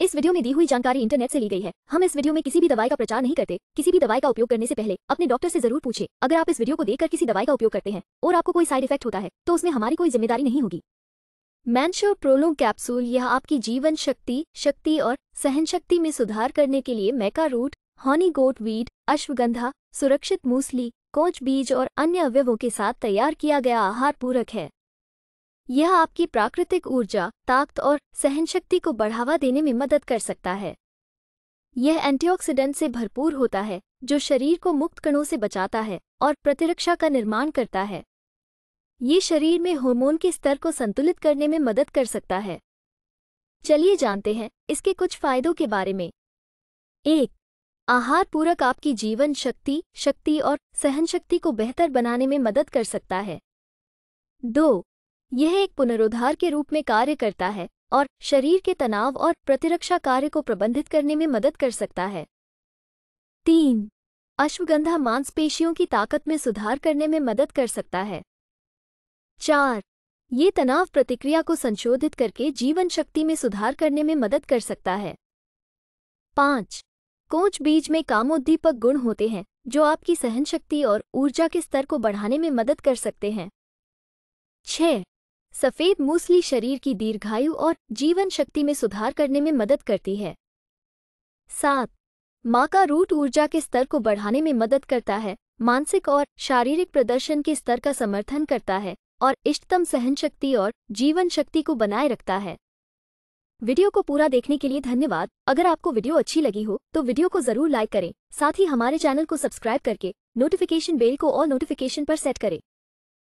इस वीडियो में दी हुई जानकारी इंटरनेट से ली गई है हम इस वीडियो में किसी भी दवाई का प्रचार नहीं करते किसी भी दवाई का उपयोग करने से पहले अपने डॉक्टर से जरूर पूछे अगर आप इस वीडियो को देखकर किसी दवाई का उपयोग करते हैं और आपको कोई साइड इफेक्ट होता है तो उसमें हमारी कोई जिम्मेदारी नहीं होगी मैंशो प्रोलो कैप्सूल यह आपकी जीवन शक्ति शक्ति और सहन शक्ति में सुधार करने के लिए maca root horny goat weed ashwagandha सुरक्षित मूसली कोच बीज और अन्य अवयवों के साथ तैयार किया गया आहार पूरक है यह आपकी प्राकृतिक ऊर्जा ताकत और सहनशक्ति को बढ़ावा देने में मदद कर सकता है यह एंटीऑक्सीडेंट से भरपूर होता है जो शरीर को मुक्त कणों से बचाता है और प्रतिरक्षा का निर्माण करता है ये शरीर में हार्मोन के स्तर को संतुलित करने में मदद कर सकता है चलिए जानते हैं इसके कुछ फायदों के बारे में एक आहार पूरक आपकी जीवन शक्ति शक्ति और सहनशक्ति को बेहतर बनाने में मदद कर सकता है दो यह एक पुनरुद्धार के रूप में कार्य करता है और शरीर के तनाव और प्रतिरक्षा कार्य को प्रबंधित करने में मदद कर सकता है तीन अश्वगंधा मांसपेशियों की ताकत में सुधार करने में मदद कर सकता है चार ये तनाव प्रतिक्रिया को संशोधित करके जीवन शक्ति में सुधार करने में मदद कर सकता है पाँच कोच बीज में कामोद्दीपक गुण होते हैं जो आपकी सहन शक्ति और ऊर्जा के स्तर को बढ़ाने में मदद कर सकते हैं छः सफ़ेद मूसली शरीर की दीर्घायु और जीवन शक्ति में सुधार करने में मदद करती है सात माँ का रूट ऊर्जा के स्तर को बढ़ाने में मदद करता है मानसिक और शारीरिक प्रदर्शन के स्तर का समर्थन करता है और इष्टतम सहन शक्ति और जीवन शक्ति को बनाए रखता है वीडियो को पूरा देखने के लिए धन्यवाद अगर आपको वीडियो अच्छी लगी हो तो वीडियो को जरूर लाइक करें साथ ही हमारे चैनल को सब्सक्राइब करके नोटिफिकेशन बेल को ऑल नोटिफिकेशन पर सेट करें